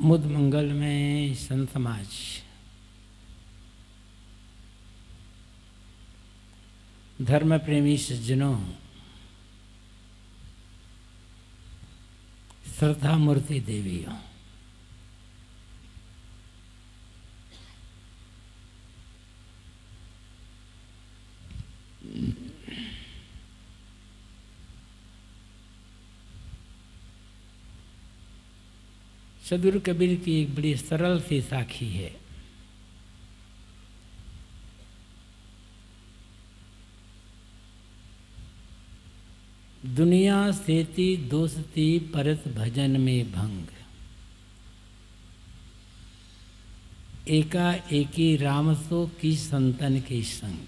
मुद मंगल में संत समाज धर्म प्रेमी सज्जनों श्रद्धा मूर्ति देवियों Mm-hmm. सदगुरु कबीर की एक बड़ी सरल सी साखी है दुनिया सेती दोस्ती परत भजन में भंग एका एकी राम सो की संतन के संग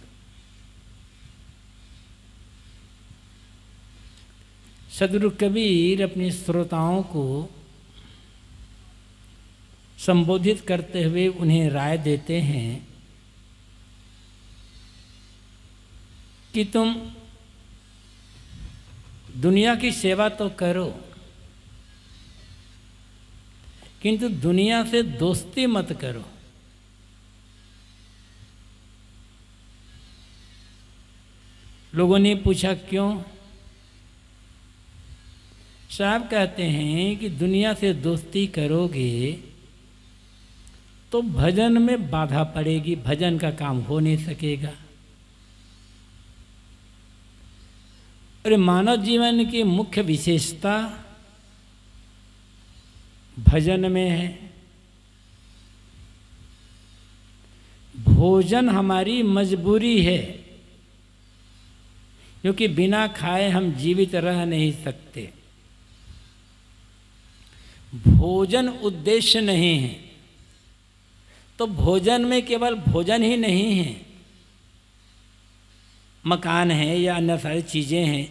सदगुरु कबीर अपने श्रोताओं को संबोधित करते हुए उन्हें राय देते हैं कि तुम दुनिया की सेवा तो करो किंतु दुनिया से दोस्ती मत करो लोगों ने पूछा क्यों साहब कहते हैं कि दुनिया से दोस्ती करोगे तो भजन में बाधा पड़ेगी भजन का काम हो नहीं सकेगा और मानव जीवन की मुख्य विशेषता भजन में है भोजन हमारी मजबूरी है क्योंकि बिना खाए हम जीवित रह नहीं सकते भोजन उद्देश्य नहीं है तो भोजन में केवल भोजन ही नहीं है मकान है या अन्य सारी चीज़ें हैं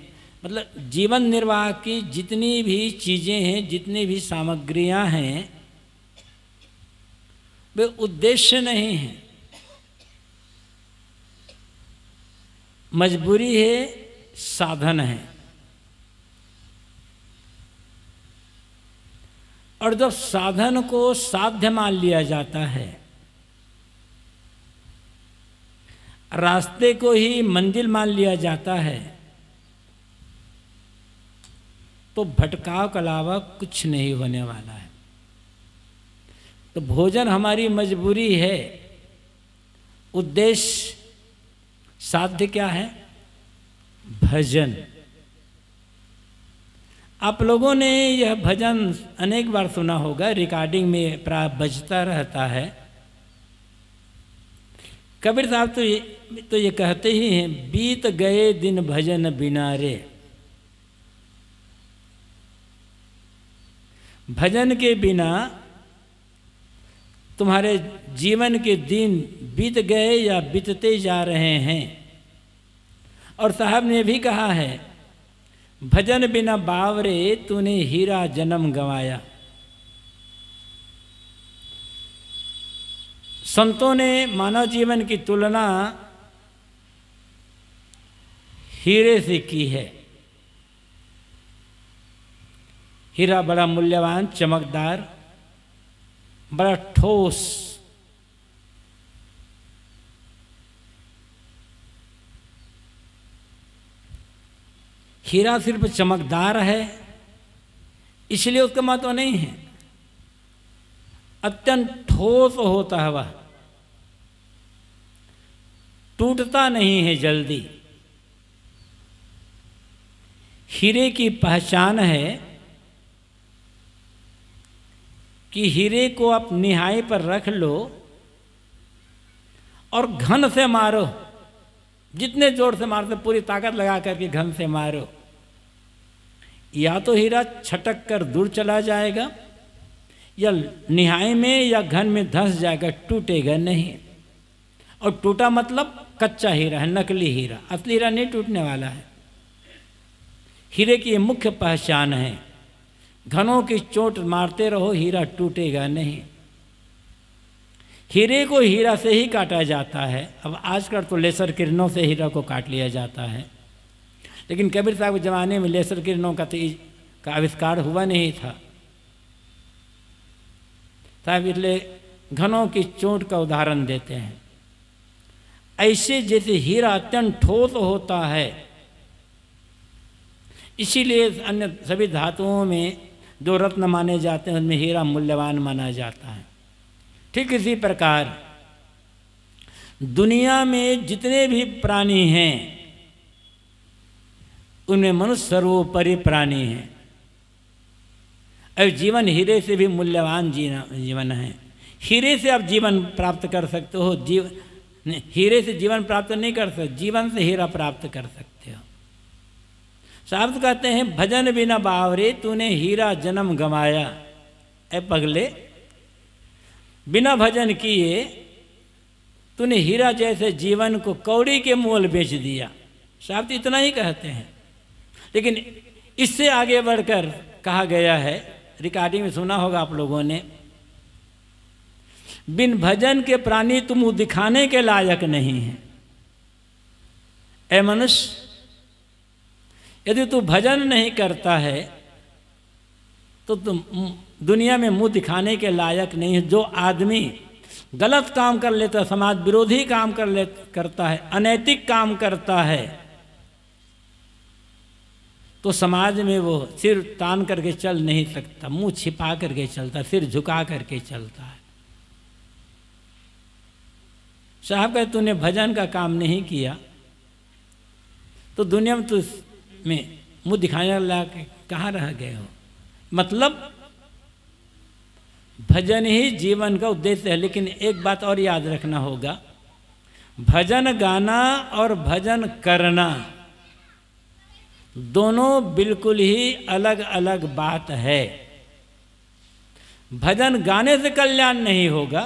मतलब जीवन निर्वाह की जितनी भी चीज़ें हैं जितनी भी सामग्रियां हैं वे उद्देश्य नहीं हैं मजबूरी है साधन है और जब साधन को साध्य मान लिया जाता है रास्ते को ही मंजिल मान लिया जाता है तो भटकाव के अलावा कुछ नहीं होने वाला है तो भोजन हमारी मजबूरी है उद्देश्य साध्य क्या है भजन आप लोगों ने यह भजन अनेक बार सुना होगा रिकॉर्डिंग में बजता रहता है कबीर साहब तो तो ये कहते ही हैं बीत गए दिन भजन बिना रे भजन के बिना तुम्हारे जीवन के दिन बीत गए या बीतते जा रहे हैं और साहब ने भी कहा है भजन बिना बावरे तूने हीरा जन्म गंवाया संतों ने मानव जीवन की तुलना हीरे से की है हीरा बड़ा मूल्यवान चमकदार बड़ा ठोस हीरा सिर्फ चमकदार है इसलिए उसका महत्व नहीं है अत्यंत ठोस होता है वह टूटता नहीं है जल्दी हीरे की पहचान है कि हीरे को आप निहाई पर रख लो और घन से मारो जितने जोर से मारते पूरी ताकत लगा करके घन से मारो या तो हीरा छटक कर दूर चला जाएगा या निहाई में या घन में धंस जाएगा टूटेगा नहीं और टूटा मतलब कच्चा हीरा है नकली हीरा असली हीरा नहीं टूटने वाला है हीरे की मुख्य पहचान है घनों की चोट मारते रहो हीरा टूटेगा नहीं हीरे को हीरा से ही काटा जाता है अब आजकल तो लेसर किरणों से हीरा को काट लिया जाता है लेकिन कबीर साहब के ज़माने में लेसर किरणों का तो का आविष्कार हुआ नहीं था साहब इसलिए घनों की चोट का उदाहरण देते हैं ऐसे जैसे हीरा अत्यंत ठोस होता है इसीलिए अन्य सभी धातुओं में जो रत्न माने जाते हैं उनमें हीरा मूल्यवान माना जाता है ठीक इसी प्रकार दुनिया में जितने भी प्राणी हैं उनमें मनुष्य सर्वोपरि प्राणी हैं और जीवन हीरे से भी मूल्यवान जीवन है हीरे से आप जीवन प्राप्त कर सकते हो जीव हीरे से जीवन प्राप्त नहीं कर सकते जीवन से हीरा प्राप्त कर सकते शाब्द कहते हैं भजन बिना बावरे तूने हीरा जन्म गमाया ए पगले बिना भजन किए तूने हीरा जैसे जीवन को कौड़ी के मोल बेच दिया शाब्द इतना ही कहते हैं लेकिन इससे आगे बढ़कर कहा गया है रिकॉर्डिंग में सुना होगा आप लोगों ने बिन भजन के प्राणी तुम दिखाने के लायक नहीं है ए मनुष्य यदि तू भजन नहीं करता है तो तुम दुनिया में मुंह दिखाने के लायक नहीं है जो आदमी गलत काम कर लेता है समाज विरोधी काम कर ले करता है अनैतिक काम करता है तो समाज में वो सिर तान करके चल नहीं सकता मुंह छिपा करके चलता सिर झुका करके चलता है साहब कहते तूने भजन का काम नहीं किया तो दुनिया में तू में मुंह दिखाने लगा के कहाँ रह गए हो मतलब भजन ही जीवन का उद्देश्य है लेकिन एक बात और याद रखना होगा भजन गाना और भजन करना दोनों बिल्कुल ही अलग अलग बात है भजन गाने से कल्याण नहीं होगा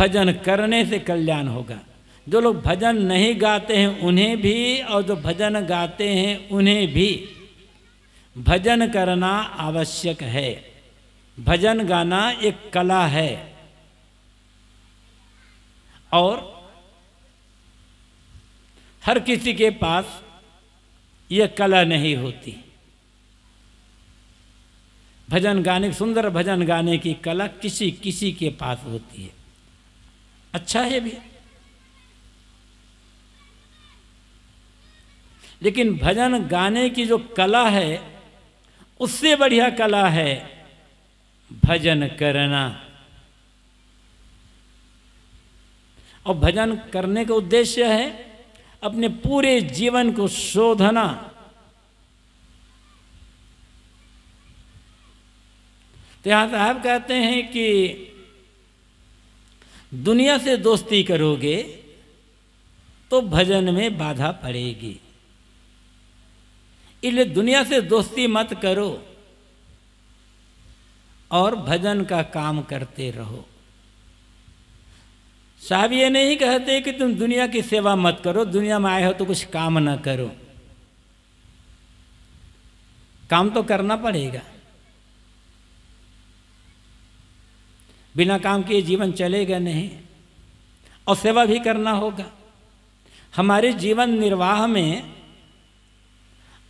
भजन करने से कल्याण होगा जो लोग भजन नहीं गाते हैं उन्हें भी और जो भजन गाते हैं उन्हें भी भजन करना आवश्यक है भजन गाना एक कला है और हर किसी के पास यह कला नहीं होती भजन गाने सुंदर भजन गाने की कला किसी किसी के पास होती है अच्छा है भी लेकिन भजन गाने की जो कला है उससे बढ़िया कला है भजन करना और भजन करने का उद्देश्य है अपने पूरे जीवन को शोधना तो यहां साहब कहते हैं कि दुनिया से दोस्ती करोगे तो भजन में बाधा पड़ेगी इसलिए दुनिया से दोस्ती मत करो और भजन का काम करते रहो साहब ये नहीं कहते कि तुम दुनिया की सेवा मत करो दुनिया में आए हो तो कुछ काम ना करो काम तो करना पड़ेगा बिना काम किए जीवन चलेगा नहीं और सेवा भी करना होगा हमारे जीवन निर्वाह में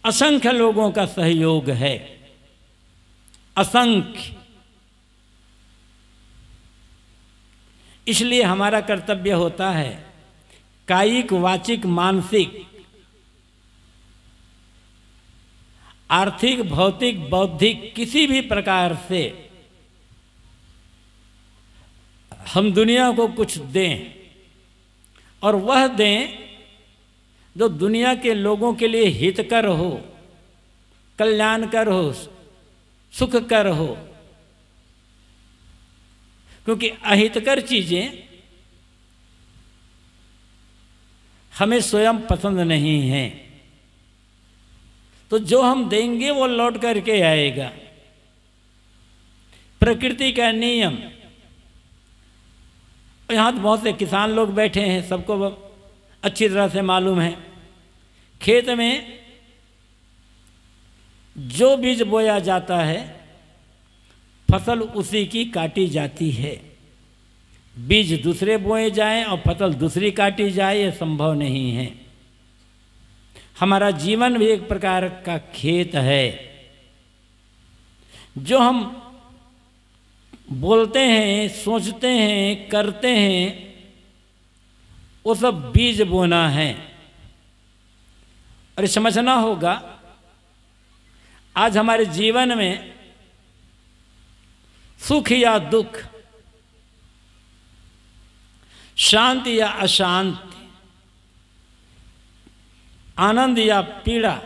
असंख्य लोगों का सहयोग है असंख्य इसलिए हमारा कर्तव्य होता है कायिक वाचिक मानसिक आर्थिक भौतिक बौद्धिक किसी भी प्रकार से हम दुनिया को कुछ दें और वह दें जो दुनिया के लोगों के लिए हितकर हो कल्याणकर हो सुखकर हो क्योंकि अहितकर चीज़ें हमें स्वयं पसंद नहीं हैं तो जो हम देंगे वो लौट करके आएगा प्रकृति का नियम यहां तो बहुत से किसान लोग बैठे हैं सबको अच्छी तरह से मालूम है खेत में जो बीज बोया जाता है फसल उसी की काटी जाती है बीज दूसरे बोए जाएं और फसल दूसरी काटी जाए ये संभव नहीं है हमारा जीवन भी एक प्रकार का खेत है जो हम बोलते हैं सोचते हैं करते हैं वो सब बीज बोना है और समझना होगा आज हमारे जीवन में सुख या दुख शांति या अशांति आनंद या पीड़ा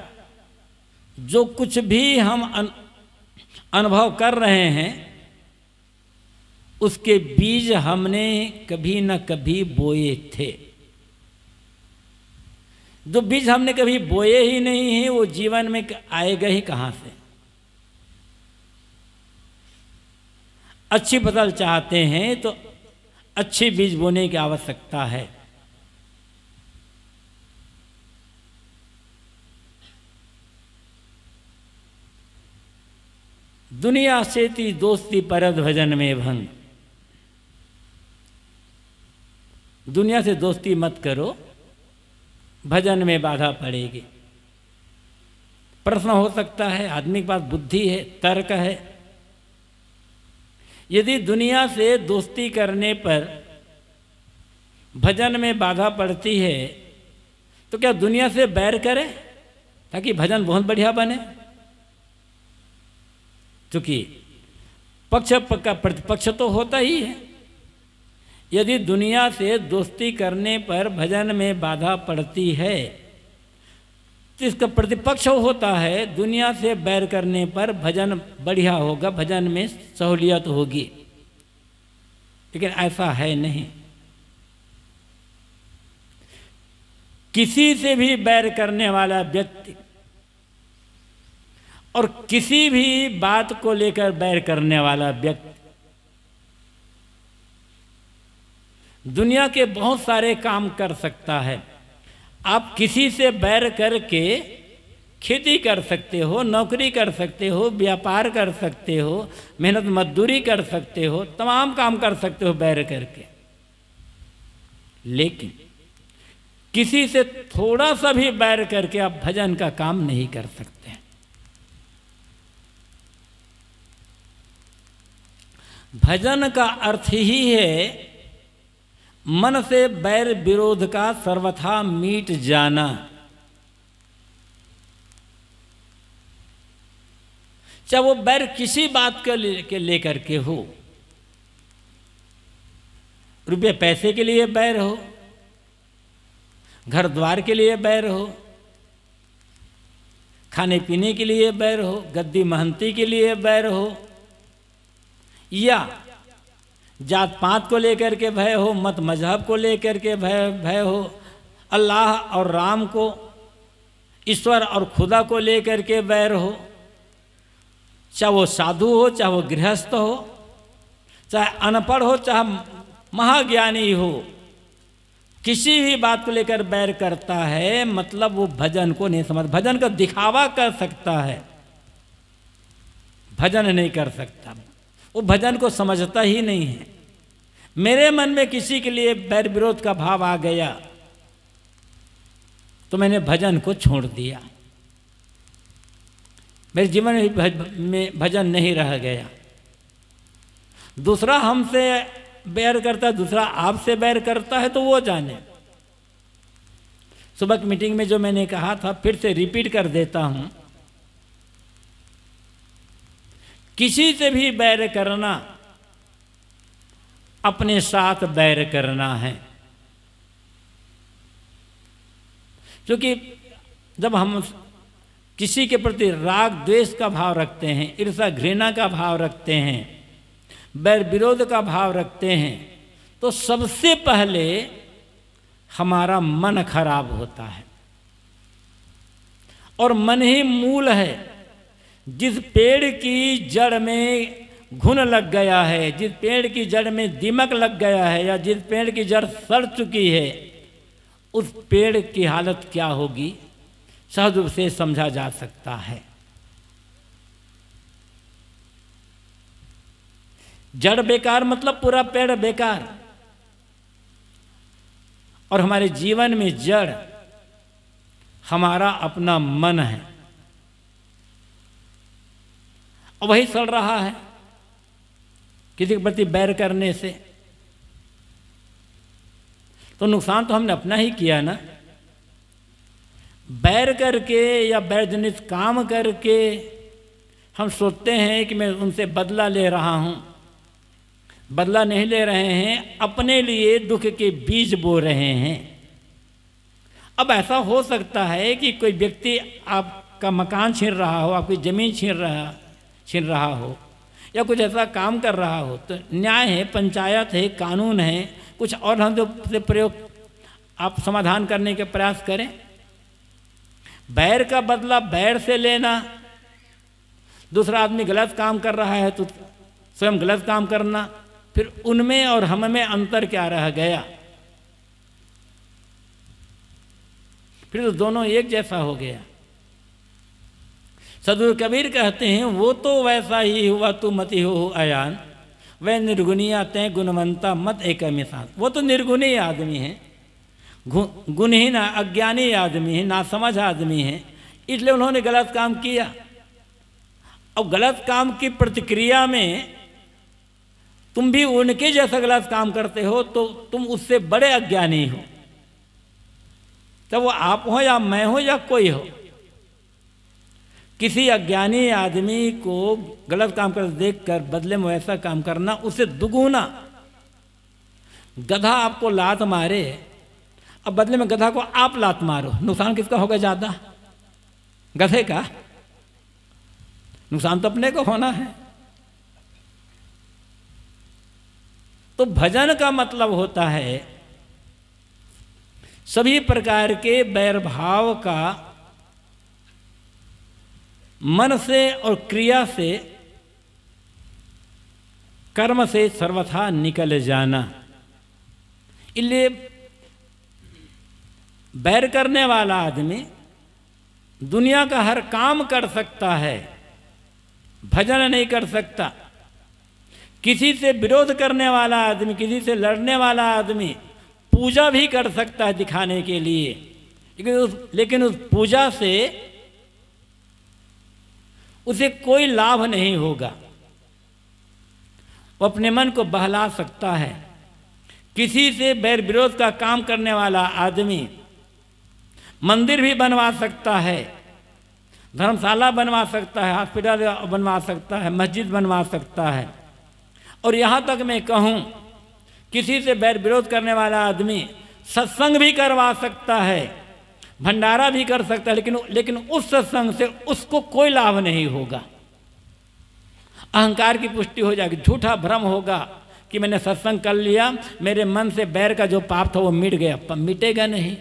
जो कुछ भी हम अनुभव कर रहे हैं उसके बीज हमने कभी न कभी बोए थे जो बीज हमने कभी बोए ही नहीं है वो जीवन में आएगा ही कहां से अच्छी फसल चाहते हैं तो अच्छे बीज बोने की आवश्यकता है दुनिया ती दोस्ती पर भजन में भंग दुनिया से दोस्ती मत करो भजन में बाधा पड़ेगी प्रश्न हो सकता है आदमी के पास बुद्धि है तर्क है यदि दुनिया से दोस्ती करने पर भजन में बाधा पड़ती है तो क्या दुनिया से बैर करें ताकि भजन बहुत बढ़िया बने क्योंकि पक्ष का प्रतिपक्ष तो होता ही है यदि दुनिया से दोस्ती करने पर भजन में बाधा पड़ती है तो इसका प्रतिपक्ष होता है दुनिया से बैर करने पर भजन बढ़िया होगा भजन में सहूलियत होगी लेकिन ऐसा है नहीं किसी से भी बैर करने वाला व्यक्ति और किसी भी बात को लेकर बैर करने वाला व्यक्ति दुनिया के बहुत सारे काम कर सकता है आप किसी से बैर करके खेती कर सकते हो नौकरी कर सकते हो व्यापार कर सकते हो मेहनत मजदूरी कर सकते हो तमाम काम कर सकते हो बैर करके लेकिन किसी से थोड़ा सा भी बैर करके आप भजन का काम नहीं कर सकते भजन का अर्थ ही है मन से बैर विरोध का सर्वथा मीट जाना चाहे वो बैर किसी बात के लेकर ले के हो रुपये पैसे के लिए बैर हो घर द्वार के लिए बैर हो खाने पीने के लिए बैर हो गद्दी महंती के लिए बैर हो या जात पात को लेकर के भय हो मत मजहब को लेकर के भय भय हो अल्लाह और राम को ईश्वर और खुदा को लेकर के बैर हो चाहे वो साधु हो चाहे वो गृहस्थ हो चाहे अनपढ़ हो चाहे महाज्ञानी हो किसी भी बात को लेकर बैर करता है मतलब वो भजन को नहीं समझ भजन का दिखावा कर सकता है भजन नहीं कर सकता वो भजन को समझता ही नहीं है मेरे मन में किसी के लिए बैर विरोध का भाव आ गया तो मैंने भजन को छोड़ दिया मेरे जीवन में भजन नहीं रह गया दूसरा हमसे बैर करता है दूसरा आपसे बैर करता है तो वो जाने सुबह की मीटिंग में जो मैंने कहा था फिर से रिपीट कर देता हूं किसी से भी बैर करना अपने साथ बैर करना है क्योंकि जब हम किसी के प्रति राग द्वेष का भाव रखते हैं ईर्षा घृणा का भाव रखते हैं बैर विरोध का भाव रखते हैं तो सबसे पहले हमारा मन खराब होता है और मन ही मूल है जिस पेड़ की जड़ में घुन लग गया है जिस पेड़ की जड़ में दीमक लग गया है या जिस पेड़ की जड़ सड़ चुकी है उस पेड़ की हालत क्या होगी सहज रूप से समझा जा सकता है जड़ बेकार मतलब पूरा पेड़ बेकार और हमारे जीवन में जड़ हमारा अपना मन है और वही चल रहा है किसी के प्रति बैर करने से तो नुकसान तो हमने अपना ही किया ना बैर करके या बैर जनित काम करके हम सोचते हैं कि मैं उनसे बदला ले रहा हूं बदला नहीं ले रहे हैं अपने लिए दुख के बीज बो रहे हैं अब ऐसा हो सकता है कि कोई व्यक्ति आपका मकान छीन रहा हो आपकी ज़मीन छीन रहा छिन रहा हो या कुछ ऐसा काम कर रहा हो तो न्याय है पंचायत है कानून है कुछ और हम जो प्रयोग आप समाधान करने के प्रयास करें बैर का बदला बैर से लेना दूसरा आदमी गलत काम कर रहा है तो स्वयं गलत काम करना फिर उनमें और हम में अंतर क्या रह गया फिर तो दोनों एक जैसा हो गया सदगुरु कबीर कहते हैं वो तो वैसा ही हुआ तू मति हो अयान वह निर्गुणी आते हैं गुणवंता मत एक मिसाल वो तो निर्गुणी आदमी है गुण ही ना अज्ञानी आदमी है नासमझ आदमी है इसलिए उन्होंने गलत काम किया अब गलत काम की प्रतिक्रिया में तुम भी उनके जैसा गलत काम करते हो तो तुम उससे बड़े अज्ञानी हो चाहे वो आप हो या मैं हो या कोई हो किसी अज्ञानी आदमी को गलत काम कर देखकर बदले में ऐसा काम करना उसे दुगुना गधा आपको लात मारे अब बदले में गधा को आप लात मारो नुकसान किसका होगा ज़्यादा गधे का नुकसान तो अपने को होना है तो भजन का मतलब होता है सभी प्रकार के बैरभाव का मन से और क्रिया से कर्म से सर्वथा निकल जाना इसलिए बैर करने वाला आदमी दुनिया का हर काम कर सकता है भजन नहीं कर सकता किसी से विरोध करने वाला आदमी किसी से लड़ने वाला आदमी पूजा भी कर सकता है दिखाने के लिए लेकिन उस लेकिन उस पूजा से उसे कोई लाभ नहीं होगा वो अपने मन को बहला सकता है किसी से बैर विरोध का काम करने वाला आदमी मंदिर भी बनवा सकता है धर्मशाला बनवा सकता है हॉस्पिटल बनवा सकता है मस्जिद बनवा सकता है और यहाँ तक मैं कहूँ किसी से बैर विरोध करने वाला आदमी सत्संग भी करवा सकता है भंडारा भी कर सकता है लेकिन लेकिन उस सत्संग से उसको कोई लाभ नहीं होगा अहंकार की पुष्टि हो जाएगी झूठा भ्रम होगा कि मैंने सत्संग कर लिया मेरे मन से बैर का जो पाप था वो मिट गया मिटेगा नहीं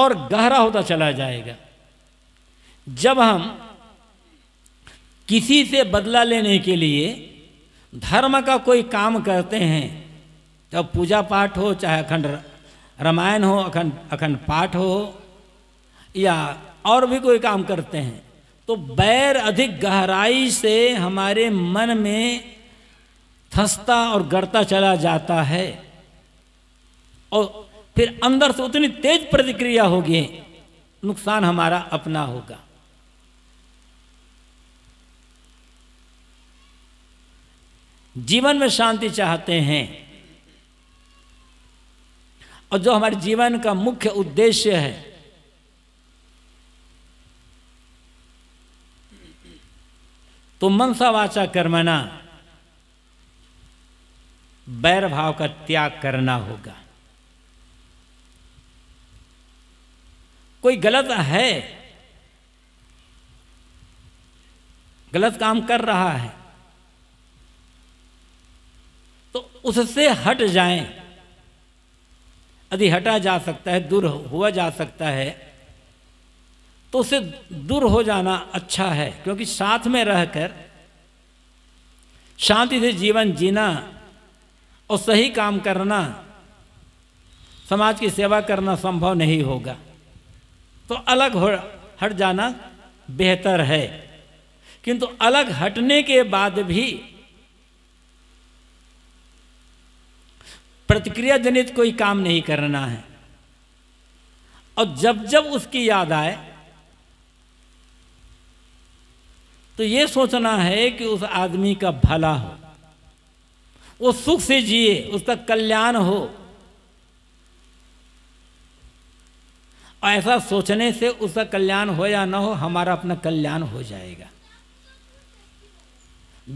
और गहरा होता चला जाएगा जब हम किसी से बदला लेने के लिए धर्म का कोई काम करते हैं चाहे पूजा पाठ हो चाहे अखंड रामायण हो अखंड अखंड पाठ हो या और भी कोई काम करते हैं तो बैर अधिक गहराई से हमारे मन में थसता और गड़ता चला जाता है और फिर अंदर से उतनी तेज प्रतिक्रिया होगी नुकसान हमारा अपना होगा जीवन में शांति चाहते हैं और जो हमारे जीवन का मुख्य उद्देश्य है तो मनसा वाचा कर्मना बैर भाव का त्याग करना होगा कोई गलत है गलत काम कर रहा है तो उससे हट जाएं यदि हटा जा सकता है दूर हुआ जा सकता है तो उसे दूर हो जाना अच्छा है क्योंकि साथ में रहकर शांति से जीवन जीना और सही काम करना समाज की सेवा करना संभव नहीं होगा तो अलग हो हट जाना बेहतर है किंतु अलग हटने के बाद भी प्रतिक्रिया जनित कोई काम नहीं करना है और जब जब उसकी याद आए तो यह सोचना है कि उस आदमी का भला हो वो सुख से जिए उसका कल्याण हो और ऐसा सोचने से उसका कल्याण हो या ना हो हमारा अपना कल्याण हो जाएगा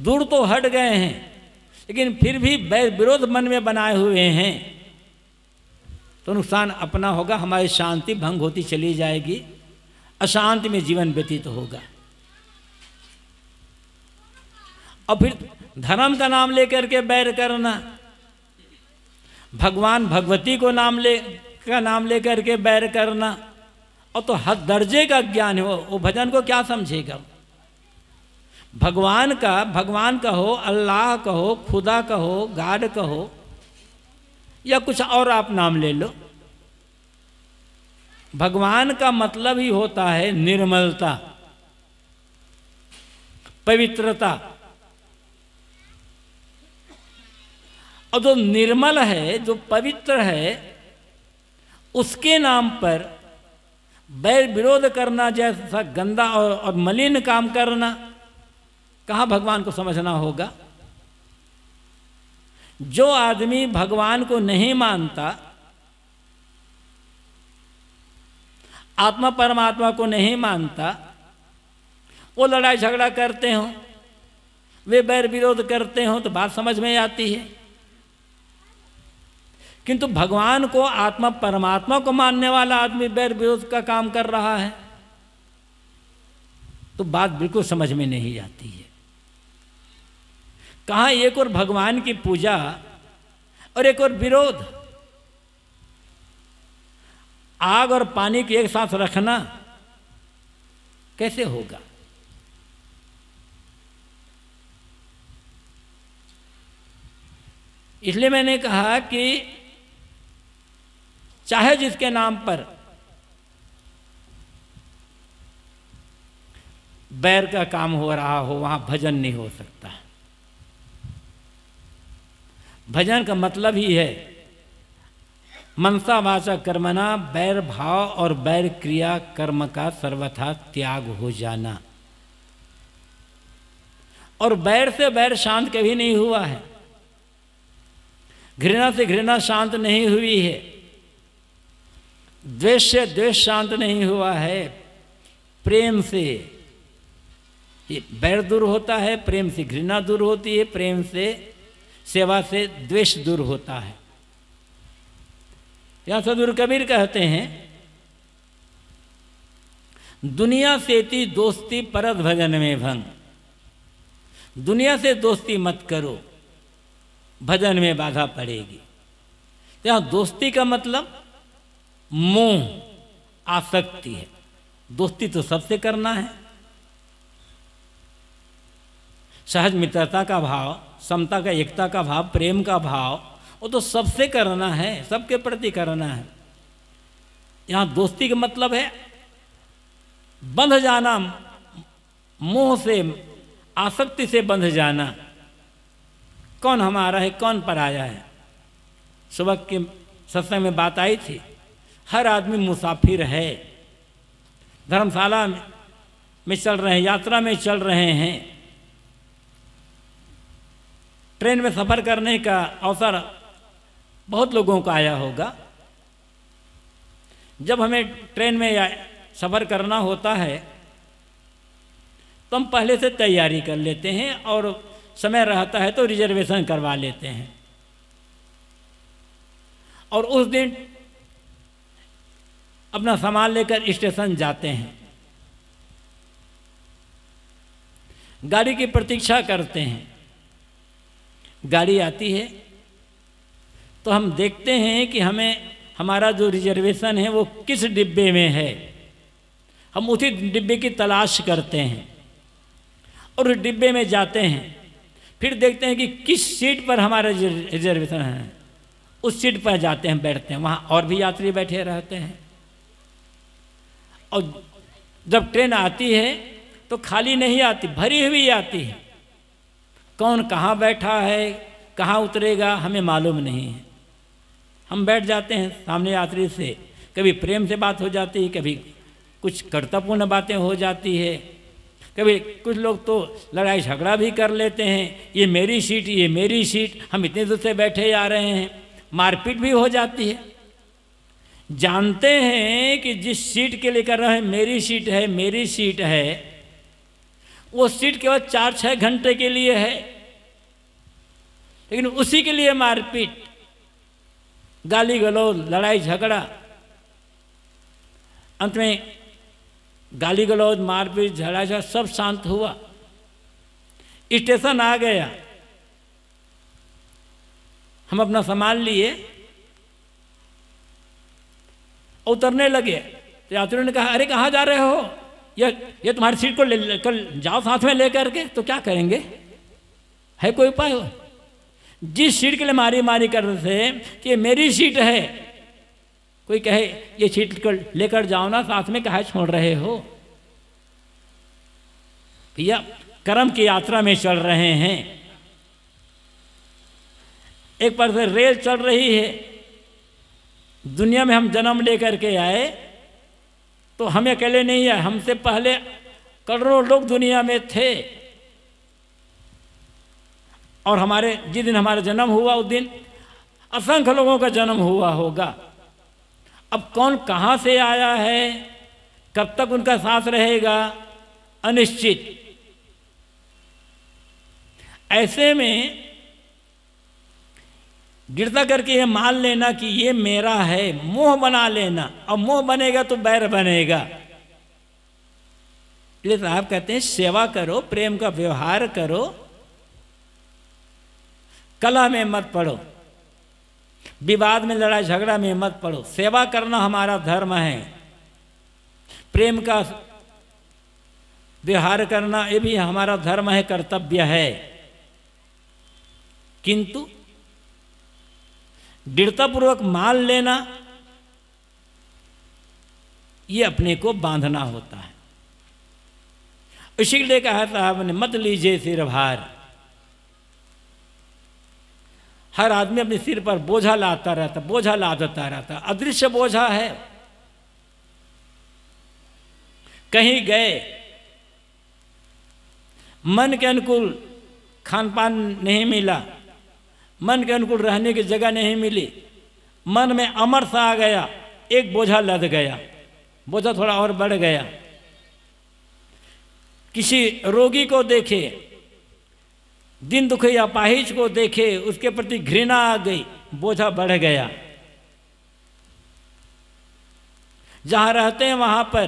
दूर तो हट गए हैं लेकिन फिर भी विरोध मन में बनाए हुए हैं तो नुकसान अपना होगा हमारी शांति भंग होती चली जाएगी अशांति में जीवन व्यतीत तो होगा और फिर धर्म का नाम लेकर के बैर करना भगवान भगवती को नाम ले का नाम लेकर के बैर करना और तो हद दर्जे का ज्ञान हो वो भजन को क्या समझेगा भगवान का भगवान कहो अल्लाह कहो खुदा कहो गाड कहो या कुछ और आप नाम ले लो भगवान का मतलब ही होता है निर्मलता पवित्रता और जो निर्मल है जो पवित्र है उसके नाम पर बैर विरोध करना जैसा गंदा और, और मलिन काम करना कहा भगवान को समझना होगा जो आदमी भगवान को नहीं मानता आत्मा परमात्मा को नहीं मानता वो लड़ाई झगड़ा करते हो वे बैर विरोध करते हो तो बात समझ में आती है किंतु भगवान को आत्मा परमात्मा को मानने वाला आदमी बैर विरोध का काम कर रहा है तो बात बिल्कुल समझ में नहीं आती है कहा एक और भगवान की पूजा और एक और विरोध आग और पानी के एक साथ रखना कैसे होगा इसलिए मैंने कहा कि चाहे जिसके नाम पर बैर का काम हो रहा हो वहां भजन नहीं हो सकता भजन का मतलब ही है मनसा वाचा कर्मना बैर भाव और बैर क्रिया कर्म का सर्वथा त्याग हो जाना और बैर से बैर शांत कभी नहीं हुआ है घृणा से घृणा शांत नहीं हुई है द्वेष से द्वेष शांत नहीं हुआ है प्रेम से बैर दूर होता है प्रेम से घृणा दूर होती है प्रेम से सेवा से द्वेष दूर होता है या सदुर तो कबीर कहते हैं दुनिया से ती दोस्ती परत भजन में भंग दुनिया से दोस्ती मत करो भजन में बाधा पड़ेगी यहां दोस्ती का मतलब मोह आसक्ति है दोस्ती तो सबसे करना है सहज मित्रता का भाव समता का एकता का भाव प्रेम का भाव वो तो सबसे करना है सबके प्रति करना है यहाँ दोस्ती का मतलब है बंध जाना मोह से आसक्ति से बंध जाना कौन हमारा है कौन पराया है सुबह के सत्संग में बात आई थी हर आदमी मुसाफिर है धर्मशाला में चल रहे हैं यात्रा में चल रहे हैं ट्रेन में सफ़र करने का अवसर बहुत लोगों को आया होगा जब हमें ट्रेन में सफ़र करना होता है तो हम पहले से तैयारी कर लेते हैं और समय रहता है तो रिजर्वेशन करवा लेते हैं और उस दिन अपना सामान लेकर स्टेशन जाते हैं गाड़ी की प्रतीक्षा करते हैं गाड़ी आती है तो हम देखते हैं कि हमें हमारा जो रिजर्वेशन है वो किस डिब्बे में है हम उसी डिब्बे की तलाश करते हैं और डिब्बे में जाते हैं फिर देखते हैं कि किस सीट पर हमारा रिजर्वेशन है उस सीट पर जाते हैं बैठते हैं वहाँ और भी यात्री बैठे रहते हैं और जब ट्रेन आती है तो खाली नहीं आती भरी हुई आती है कौन कहाँ बैठा है कहाँ उतरेगा हमें मालूम नहीं है हम बैठ जाते हैं सामने यात्री से कभी प्रेम से बात हो जाती है कभी कुछ कर्तव्यपूर्ण बातें हो जाती है कभी कुछ लोग तो लड़ाई झगड़ा भी कर लेते हैं ये मेरी सीट ये मेरी सीट हम इतने दूर से बैठे जा रहे हैं मारपीट भी हो जाती है जानते हैं कि जिस सीट के लिए कर रहे हैं मेरी सीट है मेरी सीट है वो सीट केवल चार छह घंटे के लिए है लेकिन उसी के लिए मारपीट गाली गलौज लड़ाई झगड़ा अंत में गाली गलौज मारपीट झगड़ा झगड़ा सब शांत हुआ स्टेशन आ गया हम अपना सामान लिए उतरने लगे तो यात्रियों ने कहा अरे कहाँ जा रहे हो ये ये तुम्हारी सीट को ले कर जाओ साथ में लेकर के तो क्या करेंगे है कोई उपाय जिस सीट के लिए मारी मारी कर रहे थे कि मेरी सीट है कोई कहे ये सीट को लेकर जाओ ना साथ में कहा छोड़ रहे हो भैया कर्म की यात्रा में चल रहे हैं एक पर से रेल चल रही है दुनिया में हम जन्म लेकर के आए तो हमें अकेले नहीं है हमसे पहले करोड़ों लोग दुनिया में थे और हमारे जिस दिन हमारा जन्म हुआ उस दिन असंख्य लोगों का जन्म हुआ होगा अब कौन कहां से आया है कब तक उनका साथ रहेगा अनिश्चित ऐसे में गिरता करके ये मान लेना कि ये मेरा है मोह बना लेना और मोह बनेगा तो बैर बनेगा इसलिए कहते हैं सेवा करो प्रेम का व्यवहार करो कला में मत पड़ो विवाद में लड़ाई झगड़ा में मत पड़ो सेवा करना हमारा धर्म है प्रेम का व्यवहार करना ये भी हमारा धर्म है कर्तव्य है किंतु दृढ़तापूर्वक मान लेना ये अपने को बांधना होता है इसीलिए कहा साहब ने मत लीजिए सिर भार हर आदमी अपने सिर पर बोझा लाता रहता बोझा लादता रहता अदृश्य बोझा है कहीं गए मन के अनुकूल खान पान नहीं मिला मन के अनुकूल रहने की जगह नहीं मिली मन में अमर सा आ गया एक बोझा लद गया बोझा थोड़ा और बढ़ गया किसी रोगी को देखे दिन दुखे या पाहिज को देखे उसके प्रति घृणा आ गई बोझा बढ़ गया जहां रहते हैं वहां पर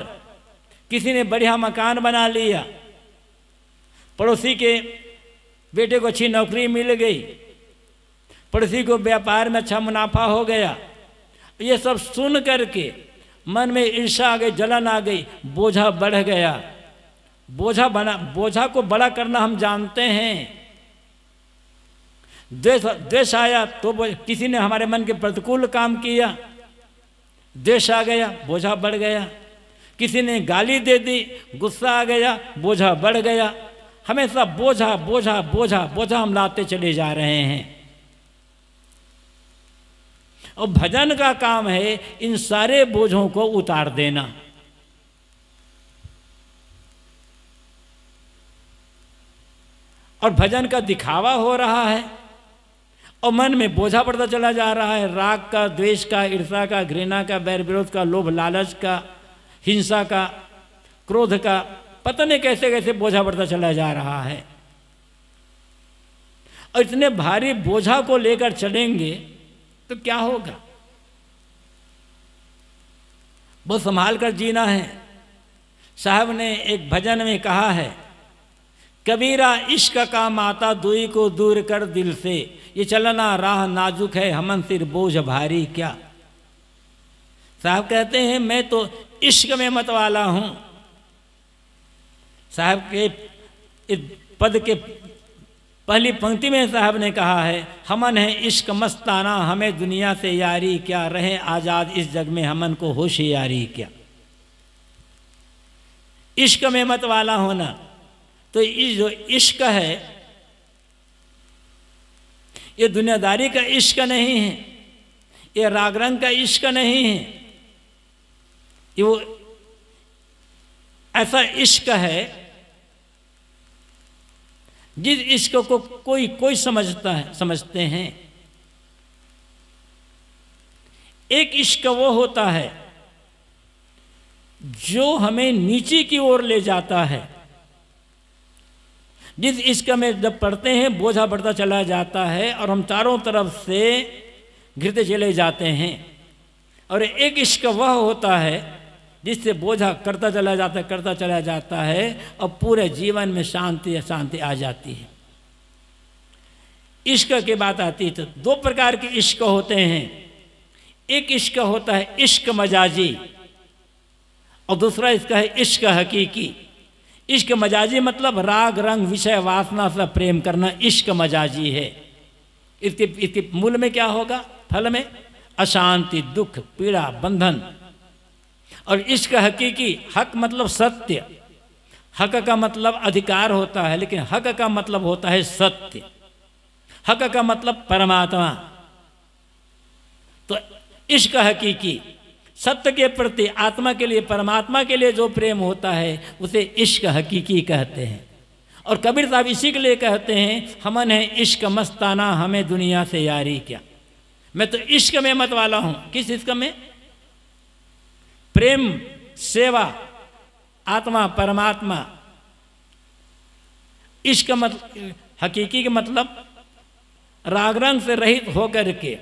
किसी ने बढ़िया मकान बना लिया पड़ोसी के बेटे को अच्छी नौकरी मिल गई पड़ोसी को व्यापार में अच्छा मुनाफा हो गया ये सब सुन करके मन में ईर्षा आ गई जलन आ गई बोझा बढ़ गया बोझा बना बोझा को बड़ा करना हम जानते हैं देश देश आया तो किसी ने हमारे मन के प्रतिकूल काम किया देश आ गया बोझा बढ़ गया किसी ने गाली दे दी गुस्सा आ गया बोझा बढ़ गया हमेशा बोझा बोझा बोझा बोझा हम लाते चले जा रहे हैं और भजन का काम है इन सारे बोझों को उतार देना और भजन का दिखावा हो रहा है और मन में बोझा पड़ता चला जा रहा है राग का द्वेष का ईर्षा का घृणा का बैर विरोध का लोभ लालच का हिंसा का क्रोध का पता नहीं कैसे कैसे बोझा पड़ता चला जा रहा है और इतने भारी बोझा को लेकर चलेंगे तो क्या होगा वो संभाल कर जीना है साहब ने एक भजन में कहा है कबीरा इश्क का माता दुई को दूर कर दिल से ये चलना राह नाजुक है हमन सिर बोझ भारी क्या साहब कहते हैं मैं तो इश्क में मतवाला हूं साहब के इस पद के पहली पंक्ति में साहब ने कहा है हमन है इश्क मस्ताना हमें दुनिया से यारी क्या रहे आज़ाद इस जग में हमन को होशियारी क्या इश्क में मत वाला होना तो इस जो इश्क है ये दुनियादारी का इश्क नहीं है ये राग रंग का इश्क नहीं है ये वो ऐसा इश्क है जिस इश्क को कोई कोई समझता है समझते हैं एक इश्क वो होता है जो हमें नीचे की ओर ले जाता है जिस इश्क में जब पढ़ते हैं बोझा बढ़ता चला जाता है और हम चारों तरफ से घिरते चले जाते हैं और एक इश्क वह होता है जिससे बोझा करता चला जाता करता चला जाता है और पूरे जीवन में शांति शांति आ जाती है इश्क की बात आती है तो दो प्रकार के इश्क होते हैं एक इश्क होता है इश्क मजाजी और दूसरा इसका है इश्क हकीकी इश्क मजाजी मतलब राग रंग विषय वासना से प्रेम करना इश्क मजाजी है इसके इसके मूल में क्या होगा फल में अशांति दुख पीड़ा बंधन और इश्क हकीकी हक मतलब सत्य हक का मतलब अधिकार होता है लेकिन हक का मतलब होता है सत्य हक का मतलब परमात्मा तो इश्क हकीकी सत्य के प्रति आत्मा के लिए परमात्मा के लिए जो प्रेम होता है उसे इश्क हकीकी कहते हैं और कबीर साहब इसी के लिए कहते हैं हमन है इश्क मस्ताना हमें दुनिया से यारी क्या मैं तो इश्क में मत वाला हूं किस इश्क में प्रेम सेवा आत्मा परमात्मा इश्क मतलब हकीकी का मतलब रागरंग से रहित होकर के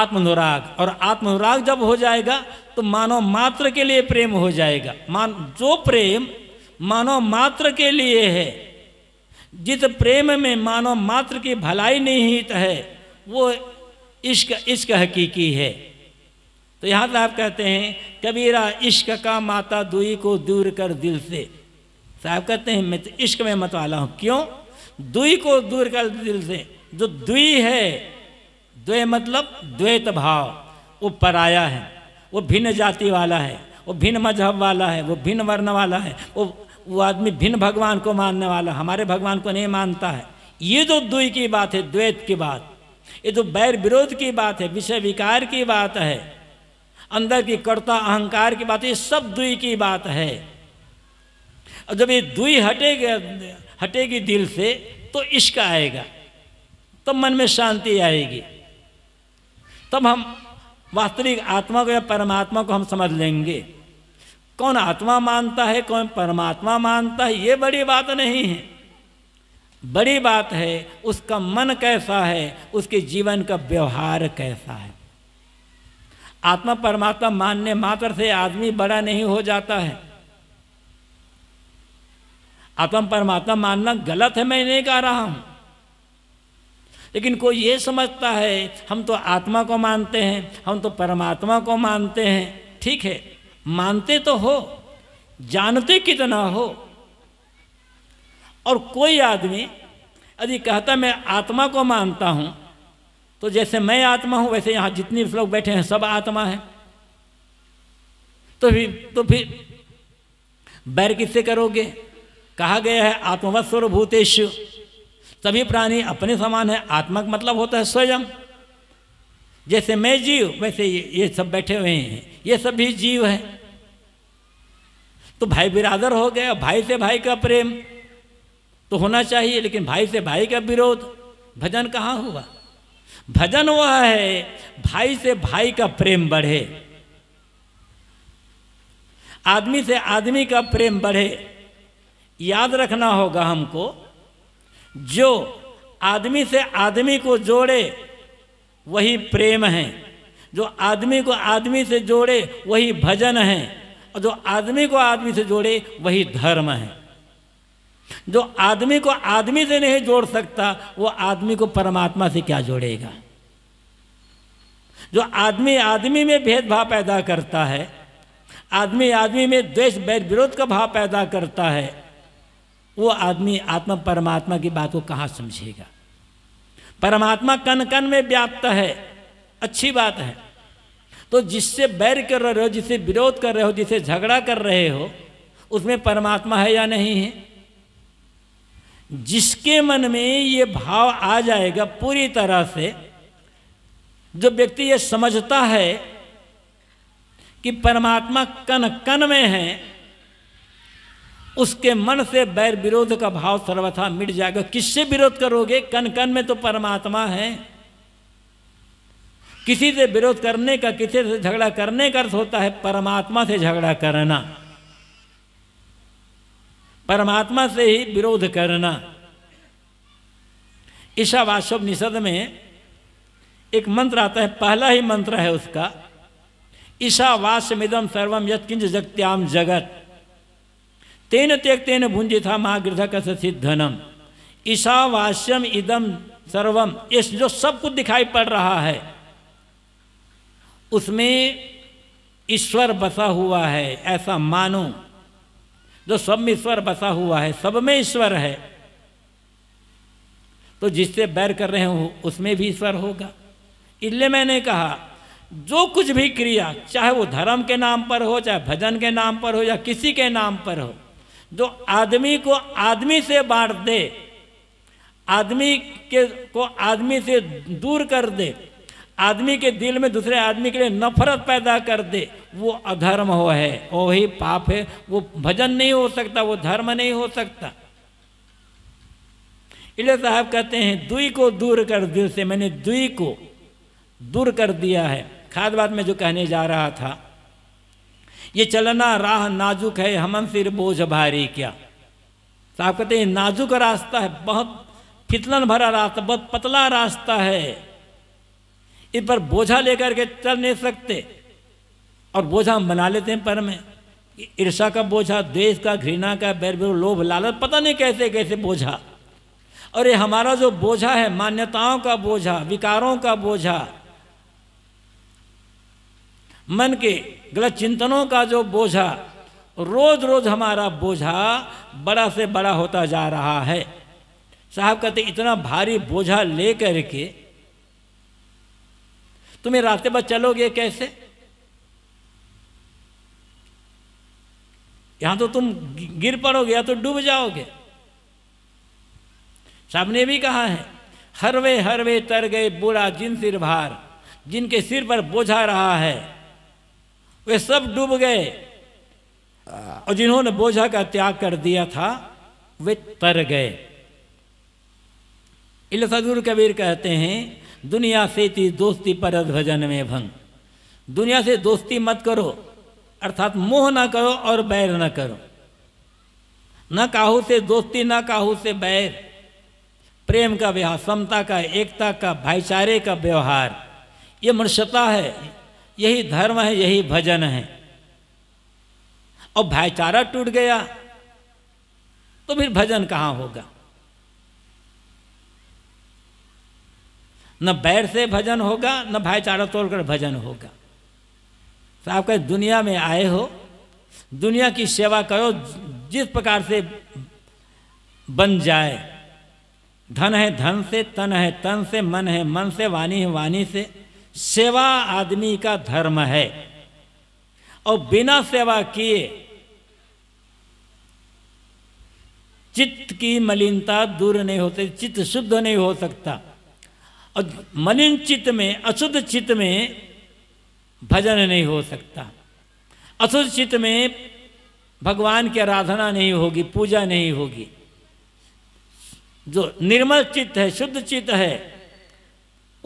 आत्मनुराग और आत्मनुराग जब हो जाएगा तो मानव मात्र के लिए प्रेम हो जाएगा मान जो प्रेम मानव मात्र के लिए है जिस प्रेम में मानव मात्र की भलाई निहित है वो इश्क इश्क हकीकी है तो यहां पर आप कहते हैं कबीरा इश्क का माता दुई को दूर कर दिल से साहब तो कहते हैं मैं तो इश्क में मत वाला हूँ क्यों दुई को दूर कर दिल से जो दुई है द्वे मतलब द्वैत भाव वो पराया है वो भिन्न जाति वाला है वो भिन्न मजहब वाला है वो भिन्न वर्ण वाला है वो वो आदमी भिन्न भगवान को मानने वाला हमारे भगवान को नहीं मानता है ये जो दुई की बात है द्वैत की बात ये जो बैर विरोध की बात है विषय विकार की बात है अंदर की कर्ता अहंकार की बात ये सब दुई की बात है और जब ये दुई हटेगा हटेगी दिल से तो इश्क आएगा तब तो मन में शांति आएगी तब हम वास्तविक आत्मा को या परमात्मा को हम समझ लेंगे कौन आत्मा मानता है कौन परमात्मा मानता है ये बड़ी बात नहीं है बड़ी बात है उसका मन कैसा है उसके जीवन का व्यवहार कैसा है आत्मा परमात्मा मानने मात्र से आदमी बड़ा नहीं हो जाता है आत्मा परमात्मा मानना गलत है मैं नहीं कह रहा हूं लेकिन कोई ये समझता है हम तो आत्मा को मानते हैं हम तो परमात्मा को मानते हैं ठीक है मानते तो हो जानते कितना हो और कोई आदमी यदि कहता मैं आत्मा को मानता हूं तो जैसे मैं आत्मा हूं वैसे यहां जितने लोग बैठे हैं सब आत्मा है तो फिर तो फिर बैर किससे करोगे कहा गया है आत्मवत भूतेश सभी प्राणी अपने समान है आत्मा का मतलब होता है स्वयं जैसे मैं जीव वैसे ये, ये सब बैठे हुए हैं ये सब भी जीव है तो भाई बिरादर हो गया भाई से भाई का प्रेम तो होना चाहिए लेकिन भाई से भाई का विरोध भजन कहाँ हुआ भजन वह है भाई से भाई का प्रेम बढ़े आदमी से आदमी का प्रेम बढ़े याद रखना होगा हमको जो आदमी से आदमी को जोड़े वही प्रेम है जो आदमी को आदमी से जोड़े वही भजन है और जो आदमी को आदमी से जोड़े वही धर्म है जो आदमी को आदमी से नहीं जोड़ सकता वो आदमी को परमात्मा से क्या जोड़ेगा जो आदमी आदमी में भेदभाव पैदा करता है आदमी आदमी में द्वेष वैर विरोध का भाव पैदा करता है वो आदमी आत्मा परमात्मा की बात को कहाँ समझेगा परमात्मा कन कन में व्याप्त है अच्छी बात है तो जिससे बैर कर रहे हो जिससे विरोध कर रहे हो जिसे झगड़ा कर रहे हो उसमें परमात्मा है या नहीं है जिसके मन में ये भाव आ जाएगा पूरी तरह से जो व्यक्ति ये समझता है कि परमात्मा कन कन में है उसके मन से बैर विरोध का भाव सर्वथा मिट जाएगा किससे विरोध करोगे कन कन में तो परमात्मा है किसी से विरोध करने का किसी से झगड़ा करने का अर्थ होता है परमात्मा से झगड़ा करना परमात्मा से ही विरोध करना ईशावासव निषद में एक मंत्र आता है पहला ही मंत्र है उसका ईशावास मिदम सर्वम यत्किंज जगत्याम जगत तेन त्यक तेन भुंजी था महागृधक सिद्धनम ईशावास्यम इदम सर्वम ये जो सब कुछ दिखाई पड़ रहा है उसमें ईश्वर बसा हुआ है ऐसा मानो जो सब में ईश्वर बसा हुआ है सब में ईश्वर है तो जिससे बैर कर रहे हो उसमें भी ईश्वर होगा इसलिए मैंने कहा जो कुछ भी क्रिया चाहे वो धर्म के नाम पर हो चाहे भजन के नाम पर हो या किसी के नाम पर हो जो आदमी को आदमी से बांट दे आदमी के को आदमी से दूर कर दे आदमी के दिल में दूसरे आदमी के लिए नफरत पैदा कर दे वो अधर्म हो है वो ही पाप है वो भजन नहीं हो सकता वो धर्म नहीं हो सकता इले साहब कहते हैं दुई को दूर कर दिल से मैंने दुई को दूर कर दिया है बात में जो कहने जा रहा था ये चलना राह नाजुक है हमन सिर बोझ भारी क्या साहब कहते हैं नाजुक रास्ता है बहुत फितलन भरा रास्ता बहुत पतला रास्ता है इस पर बोझा लेकर के चल नहीं सकते और बोझा बना लेते हैं पर में ईर्षा का बोझा द्वेष का घृणा का बैर बैर लोभ लालच पता नहीं कैसे कैसे बोझा और ये हमारा जो बोझा है मान्यताओं का बोझा विकारों का बोझा मन के गलत चिंतनों का जो बोझा रोज रोज हमारा बोझा बड़ा से बड़ा होता जा रहा है साहब कहते इतना भारी बोझा ले करके तुम्हें रास्ते पर चलोगे कैसे यहां तो तुम गिर पड़ोगे या तो डूब जाओगे साहब ने भी कहा है हरवे हरवे तर गए बुरा जिन सिर भार जिनके सिर पर बोझा रहा है वे सब डूब गए और जिन्होंने बोझा का त्याग कर दिया था वे तर गए इलसदुर कबीर कहते हैं दुनिया से थी दोस्ती पर भजन में भंग दुनिया से दोस्ती मत करो अर्थात मोह ना करो और बैर ना करो न काहू से दोस्ती न काहू से बैर प्रेम का व्यवहार समता का एकता का भाईचारे का व्यवहार ये मनुष्यता है यही धर्म है यही भजन है और भाईचारा टूट गया तो फिर भजन कहाँ होगा न बैर से भजन होगा न भाईचारा तोड़कर भजन होगा तो आप कहे दुनिया में आए हो दुनिया की सेवा करो जिस प्रकार से बन जाए धन है धन से तन है तन से मन है मन से वाणी है वाणी से सेवा आदमी का धर्म है और बिना सेवा किए चित्त की मलिनता दूर नहीं होती चित्त शुद्ध नहीं हो सकता और मलिन चित्त में अशुद्ध चित्त में भजन नहीं हो सकता अशुद्ध चित्त में भगवान की आराधना नहीं होगी पूजा नहीं होगी जो निर्मल चित्त है शुद्ध चित्त है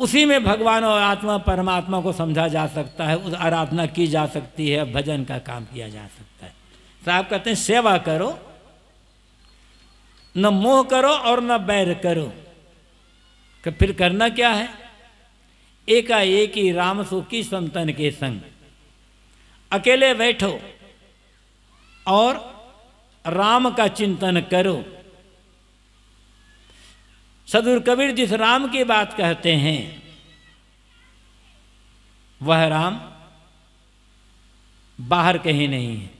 उसी में भगवान और आत्मा परमात्मा को समझा जा सकता है उस आराधना की जा सकती है भजन का काम किया जा सकता है साहब तो कहते हैं सेवा करो न मोह करो और न बैर करो कि तो कर फिर करना क्या है एकाएक ही राम सुखी संतन के संग अकेले बैठो और राम का चिंतन करो सदुर कबीर जिस राम की बात कहते हैं वह राम बाहर कहीं नहीं है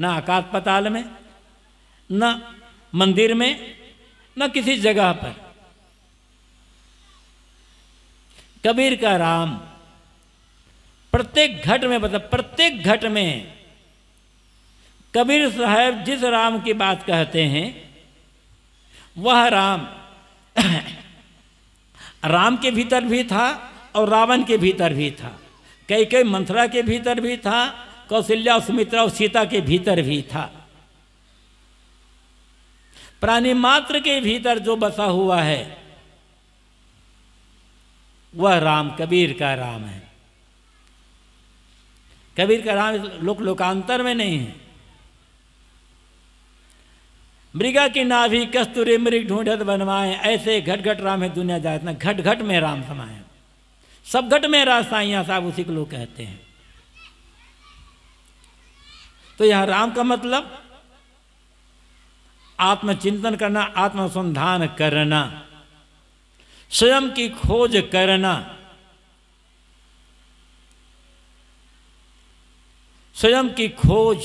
ना अकाश पताल में न मंदिर में न किसी जगह पर कबीर का राम प्रत्येक घट में बता मतलब प्रत्येक घट में कबीर साहब जिस राम की बात कहते हैं वह राम राम के भीतर भी था और रावण के भीतर भी था कई कई मंथरा के भीतर भी था कौशल्या सुमित्रा और सीता के भीतर भी था प्राणी मात्र के भीतर जो बसा हुआ है वह राम कबीर का राम है कबीर का राम लोक लोकांतर में नहीं है मृगा की नाभि कस्तूरी मृग ढूंढत बनवाए ऐसे घट घट राम है दुनिया जातना घट घट में राम समाये सब घट में साइया साहब उसी को लोग कहते हैं तो यहां राम का मतलब आत्मचिंतन करना आत्मसंधान करना स्वयं की खोज करना स्वयं की खोज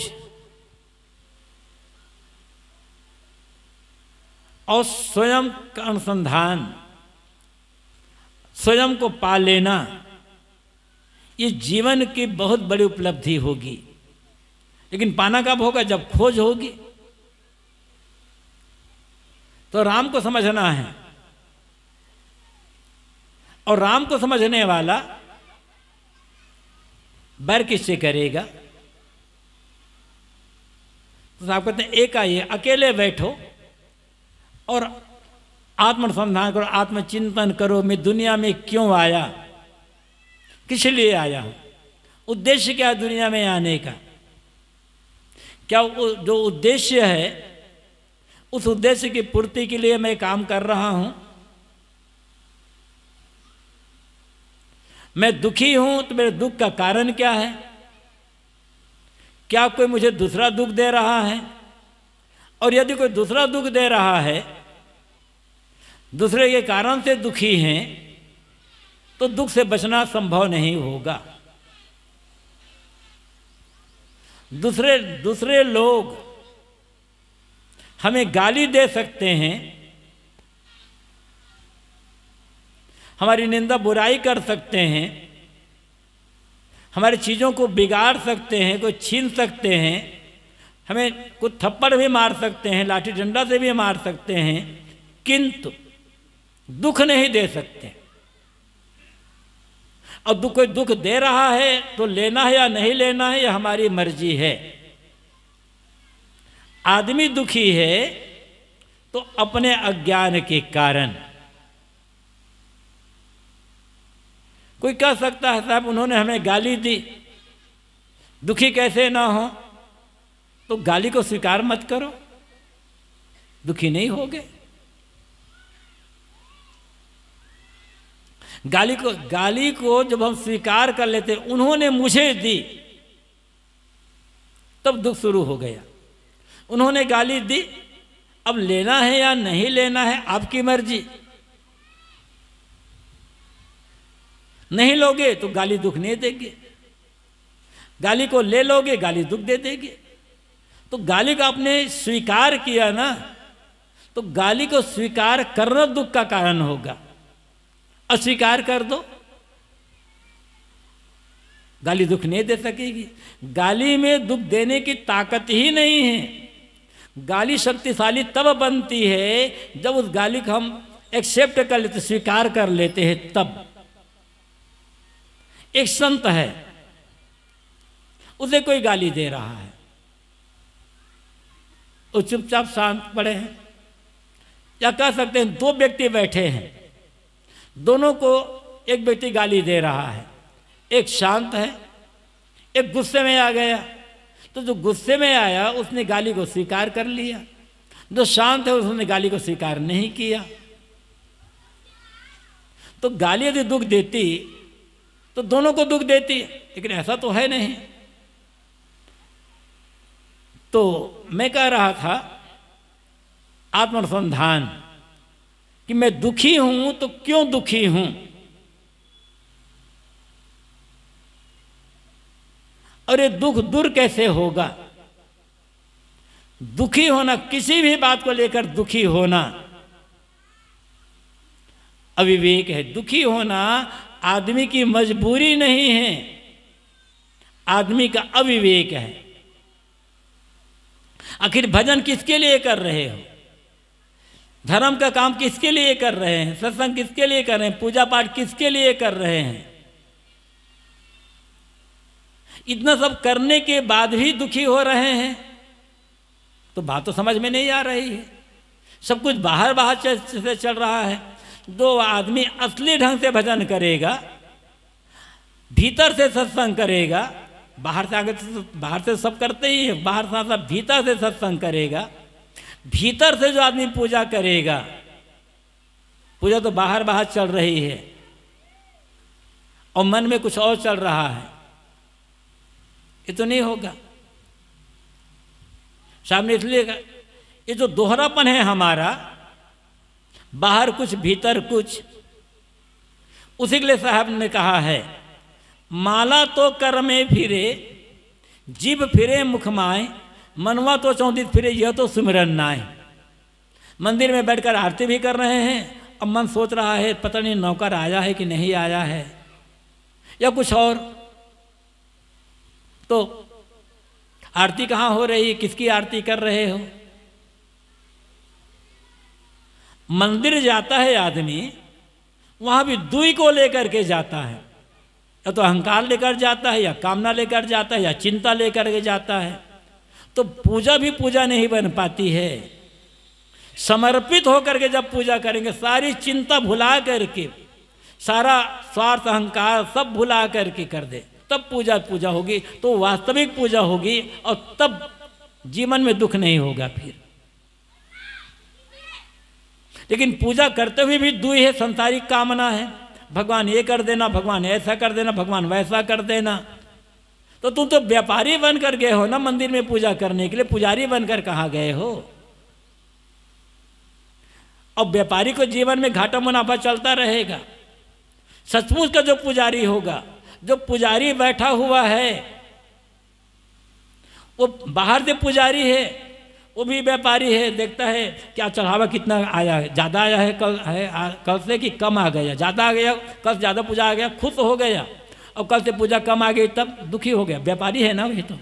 और स्वयं का अनुसंधान स्वयं को पा लेना ये जीवन की बहुत बड़ी उपलब्धि होगी लेकिन पाना कब होगा जब खोज होगी तो राम को समझना है और राम को समझने वाला बैर किससे करेगा तो साहब कहते हैं एक आइए अकेले बैठो और आत्मसंधान करो आत्मचिंतन करो मैं दुनिया में क्यों आया किस लिए आया हूं उद्देश्य क्या है दुनिया में आने का क्या जो उद्देश्य है उस उद्देश्य की पूर्ति के लिए मैं काम कर रहा हूं मैं दुखी हूं तो मेरे दुख का कारण क्या है क्या कोई मुझे दूसरा दुख दे रहा है और यदि कोई दूसरा दुख दे रहा है दूसरे के कारण से दुखी हैं तो दुख से बचना संभव नहीं होगा दूसरे दूसरे लोग हमें गाली दे सकते हैं हमारी निंदा बुराई कर सकते हैं हमारी चीज़ों को बिगाड़ सकते हैं कोई छीन सकते हैं हमें कुछ थप्पड़ भी मार सकते हैं लाठी डंडा से भी मार सकते हैं किंतु दुख नहीं दे सकते अब दुख कोई दुख दे रहा है तो लेना है या नहीं लेना है यह हमारी मर्जी है आदमी दुखी है तो अपने अज्ञान के कारण कोई कह सकता है साहब उन्होंने हमें गाली दी दुखी कैसे ना हो तो गाली को स्वीकार मत करो दुखी नहीं होगे गाली को गाली को जब हम स्वीकार कर लेते उन्होंने मुझे दी तब दुख शुरू हो गया उन्होंने गाली दी अब लेना है या नहीं लेना है आपकी मर्जी नहीं लोगे तो गाली दुख नहीं देंगे गाली को ले लोगे गाली दुख दे देंगे तो गाली को आपने स्वीकार किया ना तो गाली को स्वीकार करना दुख का कारण होगा अस्वीकार कर दो गाली दुख नहीं दे सकेगी गाली में दुख देने की ताकत ही नहीं है गाली शक्तिशाली तब बनती है जब उस गाली को हम एक्सेप्ट कर लेते स्वीकार कर लेते हैं तब एक संत है उसे कोई गाली दे रहा है वो चुपचाप शांत पड़े हैं या कह सकते हैं दो व्यक्ति बैठे हैं दोनों को एक व्यक्ति गाली दे रहा है एक शांत है एक गुस्से में आ गया तो जो गुस्से में आया उसने गाली को स्वीकार कर लिया जो शांत है उसने गाली को स्वीकार नहीं किया तो गाली यदि दुख देती तो दोनों को दुख देती है लेकिन ऐसा तो है नहीं तो मैं कह रहा था आत्मसंधान कि मैं दुखी हूं तो क्यों दुखी हूं और ये दुख दूर कैसे होगा दुखी होना किसी भी बात को लेकर दुखी होना अविवेक है दुखी होना आदमी की मजबूरी नहीं है आदमी का अविवेक है आखिर भजन किसके लिए कर रहे हो धर्म का काम किसके लिए कर रहे हैं सत्संग किसके लिए कर रहे हैं पूजा पाठ किसके लिए कर रहे हैं इतना सब करने के बाद भी दुखी हो रहे हैं तो बात तो समझ में नहीं आ रही है सब कुछ बाहर बाहर से चल रहा है दो आदमी असली ढंग से भजन करेगा भीतर से सत्संग करेगा बाहर से आगे बाहर से सब करते ही है बाहर से सब भीतर से सत्संग करेगा भीतर से जो आदमी पूजा करेगा पूजा तो बाहर बाहर चल रही है और मन में कुछ और चल रहा है ये तो नहीं होगा सामने इसलिए ये जो दोहरापन है हमारा बाहर कुछ भीतर कुछ उसी के लिए साहब ने कहा है माला तो कर में फिरे जीव फिरे मुख माए मनवा तो चौंतीस फिरे यह तो सुमिरन नाए मंदिर में बैठकर आरती भी कर रहे हैं अब मन सोच रहा है पता नहीं नौकर आया है कि नहीं आया है या कुछ और तो आरती कहाँ हो रही है किसकी आरती कर रहे हो मंदिर जाता है आदमी वहाँ भी दुई को लेकर के जाता है या तो अहंकार लेकर जाता है या कामना लेकर जाता है या चिंता लेकर के जाता है तो पूजा भी पूजा नहीं बन पाती है समर्पित होकर के जब पूजा करेंगे सारी चिंता भुला करके सारा स्वार्थ अहंकार सब भुला करके कर दे तब पूजा पूजा होगी तो वास्तविक पूजा होगी और तब जीवन में दुख नहीं होगा फिर लेकिन पूजा करते हुए भी दुई है संसारिक कामना है भगवान ये कर देना भगवान ऐसा कर देना भगवान वैसा कर देना तो तुम तो व्यापारी बनकर गए हो ना मंदिर में पूजा करने के लिए पुजारी बनकर कहाँ गए हो अब व्यापारी को जीवन में घाटा मुनाफा चलता रहेगा सचमुच का जो पुजारी होगा जो पुजारी बैठा हुआ है वो बाहर से पुजारी है वो भी व्यापारी है देखता है क्या चढ़ावा कितना आया है ज़्यादा आया है कल है आ, कल से कि कम आ गया ज़्यादा आ गया कल ज़्यादा पूजा आ गया खुश हो गया और कल से पूजा कम आ गई तब दुखी हो गया व्यापारी है ना वही तो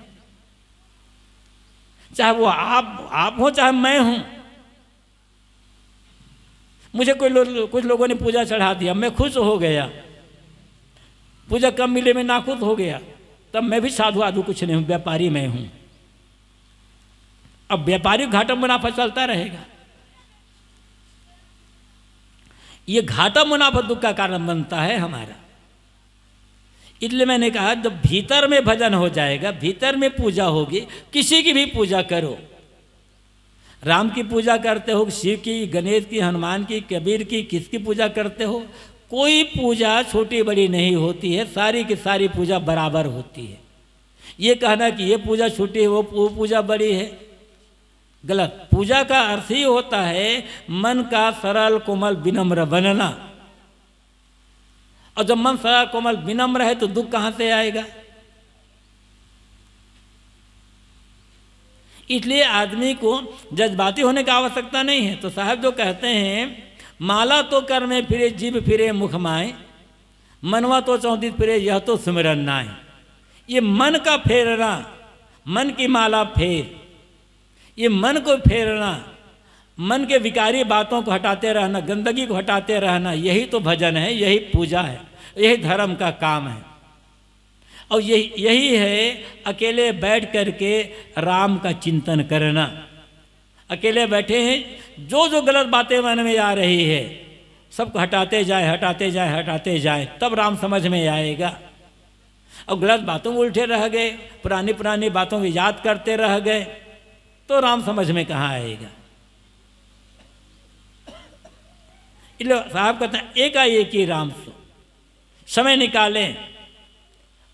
चाहे वो आप आप हो चाहे मैं हूँ मुझे कोई लो, कुछ लोगों ने पूजा चढ़ा दिया मैं खुश हो गया पूजा कम मिले में नाखुश हो गया तब मैं भी साधु आधु कुछ नहीं हूँ व्यापारी मैं हूँ अब व्यापारिक घाटा मुनाफा चलता रहेगा ये घाटा मुनाफा दुख का कारण बनता है हमारा इसलिए मैंने कहा जब भीतर में भजन हो जाएगा भीतर में पूजा होगी किसी की भी पूजा करो राम की पूजा करते हो शिव की गणेश की हनुमान की कबीर की किसकी पूजा करते हो कोई पूजा छोटी बड़ी नहीं होती है सारी की सारी पूजा बराबर होती है ये कहना कि ये पूजा छोटी है वो पूजा बड़ी है गलत पूजा का अर्थ ही होता है मन का सरल कोमल विनम्र बनना और जब मन सरल कोमल विनम्र है तो दुख कहां से आएगा इसलिए आदमी को जज्बाती होने की आवश्यकता नहीं है तो साहब जो कहते हैं माला तो कर में फिरे जीव फिरे मुख माए मनवा तो चौंतीस फिरे यह तो ना नाए ये मन का फेरना मन की माला फेर ये मन को फेरना मन के विकारी बातों को हटाते रहना गंदगी को हटाते रहना यही तो भजन है यही पूजा है यही धर्म का काम है और यही यही है अकेले बैठ करके राम का चिंतन करना अकेले बैठे हैं जो जो गलत बातें मन में आ रही है सबको हटाते जाए हटाते जाए हटाते जाए तब राम समझ में आएगा और गलत बातों में उल्टे रह गए पुरानी पुरानी बातों को याद करते रह गए तो राम समझ में कहाँ आएगा इसलिए साहब कहते हैं एकाएक ही राम सो समय निकालें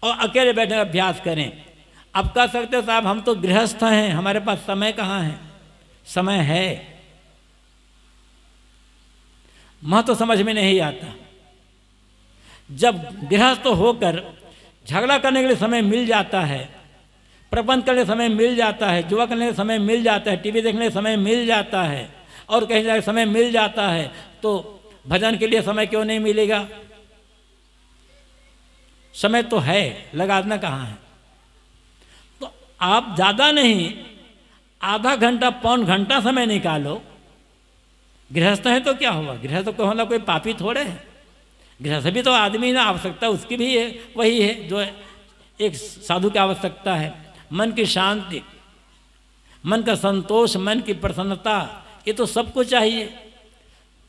और अकेले बैठे अभ्यास करें अब कह सकते हो साहब हम तो गृहस्थ हैं हमारे पास समय कहाँ है समय है महत्व तो समझ में नहीं आता जब गृहस्थ होकर झगड़ा करने के लिए समय मिल जाता है प्रबंध करने समय मिल जाता है युवा करने समय मिल जाता है टीवी देखने समय मिल जाता है और कहीं जाए समय मिल जाता है तो भजन के लिए समय क्यों नहीं मिलेगा समय तो है लगाना कहाँ है तो आप ज़्यादा नहीं आधा घंटा पौन घंटा समय निकालो गृहस्थ है तो क्या हुआ गृहस्थ को होना मतलब कोई पापी थोड़े है गृहस्थ भी तो आदमी ना आवश्यकता उसकी भी है वही है जो एक साधु की आवश्यकता है मन की शांति मन का संतोष मन की प्रसन्नता ये तो सबको चाहिए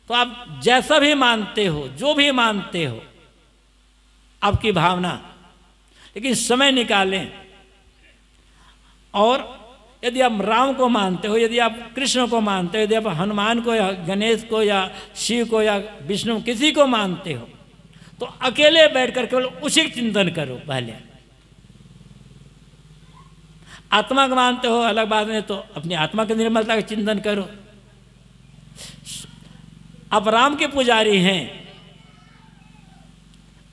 तो आप जैसा भी मानते हो जो भी मानते हो आपकी भावना लेकिन समय निकालें और यदि आप राम को मानते हो यदि आप कृष्ण को मानते हो यदि आप हनुमान को या गणेश को या शिव को या विष्णु किसी को मानते हो तो अकेले बैठकर केवल उसी चिंतन करो पहले आत्मा को मानते हो अलग बात नहीं तो अपनी आत्मा की निर्मलता का चिंतन करो आप राम के पुजारी हैं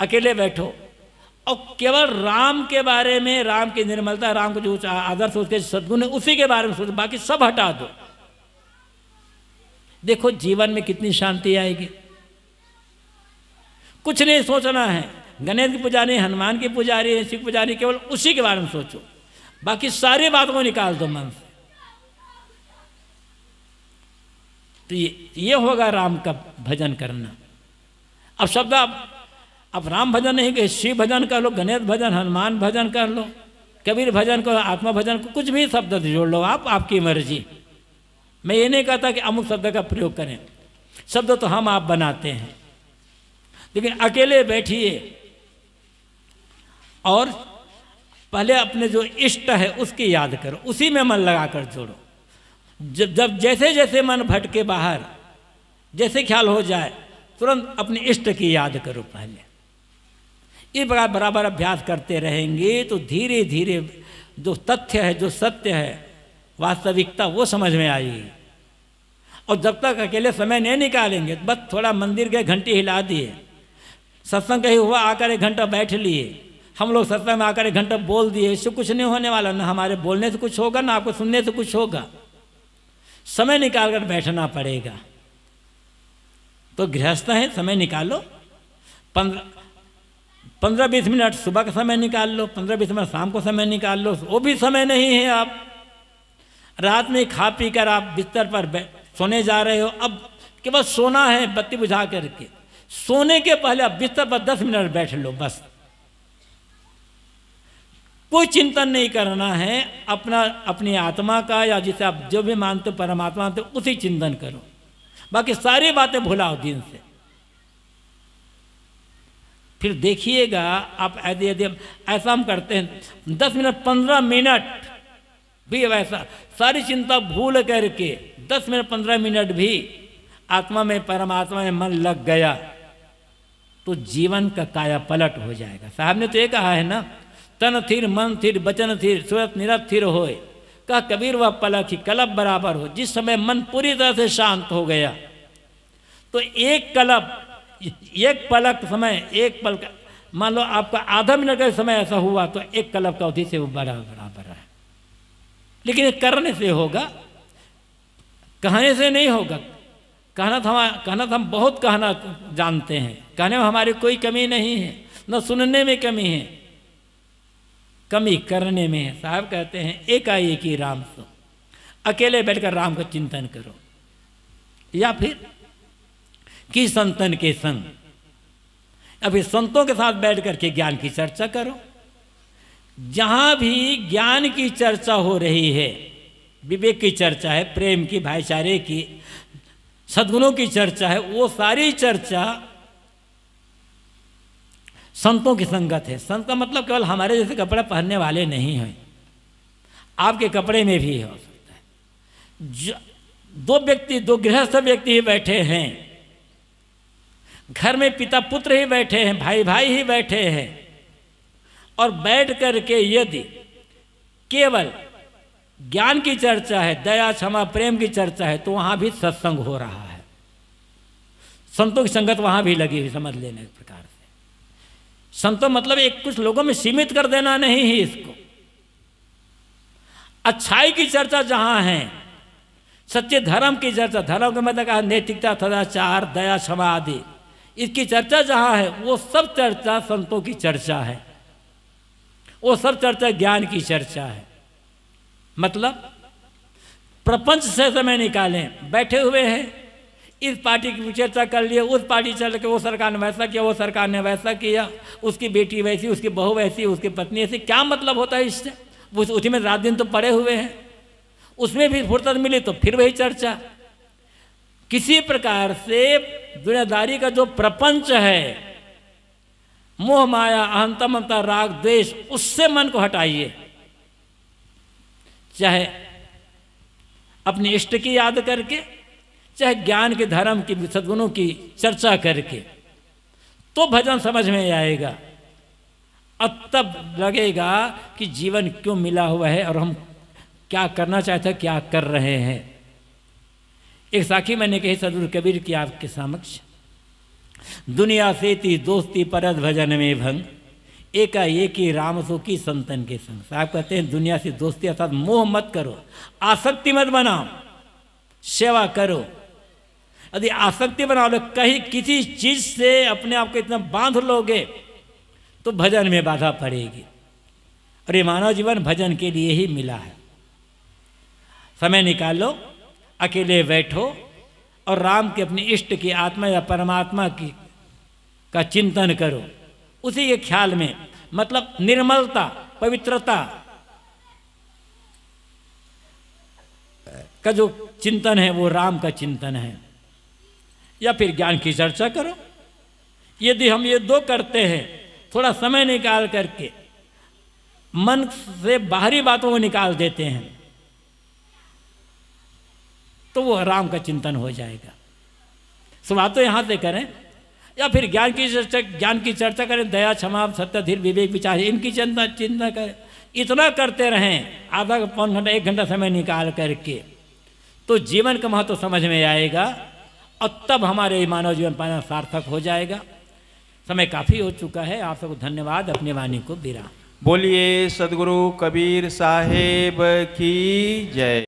अकेले बैठो और केवल राम के बारे में राम की निर्मलता राम को जो आदर सोच के सदगुण है उसी के बारे में सोचो बाकी सब हटा दो देखो जीवन में कितनी शांति आएगी कुछ नहीं सोचना है गणेश की पुजारी हनुमान की पुजारी शिव पुजारी केवल उसी के बारे में सोचो बाकी सारी बात को निकाल दो मन से तो ये, ये होगा राम का भजन करना अब शब्द अब अब राम भजन नहीं कहे शिव भजन कर लो गणेश भजन हनुमान भजन कर लो कबीर भजन करो आत्मा भजन को कुछ भी शब्द जोड़ लो आप आपकी मर्जी मैं ये नहीं कहता कि अमुक शब्द का प्रयोग करें शब्द तो हम आप बनाते हैं लेकिन अकेले बैठिए और पहले अपने जो इष्ट है उसकी याद करो उसी में मन लगा कर जोड़ो जब जब जैसे जैसे मन भटके बाहर जैसे ख्याल हो जाए तुरंत अपने इष्ट की याद करो पहले इस प्रकार बराबर अभ्यास करते रहेंगे तो धीरे धीरे जो तथ्य है जो सत्य है वास्तविकता वो समझ में आएगी और जब तक अकेले समय नहीं निकालेंगे बस थोड़ा मंदिर गए घंटी हिला दिए सत्संग कहीं हुआ आकर एक घंटा बैठ लिए हम लोग सत्संग में आकर एक घंटा बोल दिए इससे कुछ नहीं होने वाला ना हमारे बोलने से कुछ होगा ना आपको सुनने से कुछ होगा समय निकाल कर बैठना पड़ेगा तो गृहस्थ है समय निकालो पंद्रह पंद्रह बीस मिनट सुबह का समय निकाल लो पंद्रह बीस मिनट शाम को समय निकाल लो वो भी समय नहीं है आप रात में खा पी कर आप बिस्तर पर सोने जा रहे हो अब केवल सोना है बत्ती बुझा करके सोने के पहले आप बिस्तर पर दस मिनट बैठ लो बस कोई चिंतन नहीं करना है अपना अपनी आत्मा का या जिसे आप जो भी मानते परमात्मा मानते उसी चिंतन करो बाकी सारी बातें भुलाओ दिन से फिर देखिएगा आप यदि यदि ऐसा हम करते हैं दस मिनट पंद्रह मिनट भी वैसा सारी चिंता भूल करके दस मिनट पंद्रह मिनट भी आत्मा में परमात्मा में मन लग गया तो जीवन का काया पलट हो जाएगा साहब ने तो ये कहा है ना तन थिर मन थिर बचन थिर स्वयं निरत थिर होए का कबीर व पलक ही कलब बराबर हो जिस समय मन पूरी तरह से शांत हो गया तो एक कलब एक पलक समय एक पल मान लो आपका आधा मिनट का समय ऐसा हुआ तो एक कलब का अवधि से वो बराबर बराबर है लेकिन करने से होगा कहने से नहीं होगा कहना तो कहना तो हम बहुत कहना जानते हैं कहने में हमारी कोई कमी नहीं है न सुनने में कमी है कमी करने में साहब कहते हैं एकाएक ही राम सो अकेले बैठकर राम का चिंतन करो या फिर कि संतन के संग या फिर संतों के साथ बैठ करके ज्ञान की चर्चा करो जहाँ भी ज्ञान की चर्चा हो रही है विवेक की चर्चा है प्रेम की भाईचारे की सद्गुणों की चर्चा है वो सारी चर्चा संतों की संगत है संत का मतलब केवल हमारे जैसे कपड़े पहनने वाले नहीं हैं आपके कपड़े में भी हो सकता है जो दो व्यक्ति दो गृहस्थ व्यक्ति ही बैठे हैं घर में पिता पुत्र ही बैठे हैं भाई भाई ही बैठे हैं और बैठ कर के यदि केवल ज्ञान की चर्चा है दया क्षमा प्रेम की चर्चा है तो वहाँ भी सत्संग हो रहा है संतों की संगत वहाँ भी लगी हुई समझ लेने के प्रकार संतो मतलब एक कुछ लोगों में सीमित कर देना नहीं है इसको अच्छाई की चर्चा जहां है सच्चे धर्म की चर्चा धर्म के मतलब कहा नैतिकता सदाचार दया क्षमा आदि इसकी चर्चा जहां है वो सब चर्चा संतों की चर्चा है वो सब चर्चा ज्ञान की चर्चा है मतलब प्रपंच से समय निकालें बैठे हुए हैं इस पार्टी की विशेषता कर लिए उस पार्टी चल के वो सरकार ने वैसा किया वो सरकार ने वैसा किया उसकी बेटी वैसी उसकी बहू वैसी उसकी पत्नी ऐसी क्या मतलब होता है इससे उस उसी में रात दिन तो पड़े हुए हैं उसमें भी फुर्सत मिली तो फिर वही चर्चा किसी प्रकार से दुनियादारी का जो प्रपंच है मोह माया अहंतमता राग द्वेश उससे मन को हटाइए चाहे अपने इष्ट की याद करके चाहे ज्ञान के धर्म के सद्गुणों की चर्चा करके तो भजन समझ में आएगा अब तब लगेगा कि जीवन क्यों मिला हुआ है और हम क्या करना चाहते हैं क्या कर रहे हैं एक साखी मैंने कही सदुर कबीर की आपके समक्ष दुनिया से ती दोस्ती परत भजन में भंग एक ही राम सुखी संतन के संग साहब कहते हैं दुनिया से दोस्ती अर्थात मोह मत करो आसक्ति मत बनाओ सेवा करो यदि आसक्ति बना लो कहीं किसी चीज़ से अपने आप को इतना बांध लोगे तो भजन में बाधा पड़ेगी और ये मानव जीवन भजन के लिए ही मिला है समय निकालो अकेले बैठो और राम के अपने इष्ट की आत्मा या परमात्मा की का चिंतन करो उसी के ख्याल में मतलब निर्मलता पवित्रता का जो चिंतन है वो राम का चिंतन है या फिर ज्ञान की चर्चा करो यदि हम ये दो करते हैं थोड़ा समय निकाल करके मन से बाहरी बातों को निकाल देते हैं तो वो राम का चिंतन हो जाएगा सुबह तो यहां से करें या फिर ज्ञान की चर्चा ज्ञान की चर्चा करें दया क्षमा सत्य धीर विवेक विचार इनकी चिंता चिंता करें इतना करते रहें आधा पौन घंटा एक घंटा समय निकाल करके तो जीवन का महत्व तो समझ में आएगा और तब हमारे मानव जीवन पाना सार्थक हो जाएगा समय काफ़ी हो चुका है आप सबको धन्यवाद अपने वाणी को विराम बोलिए सदगुरु कबीर साहेब की जय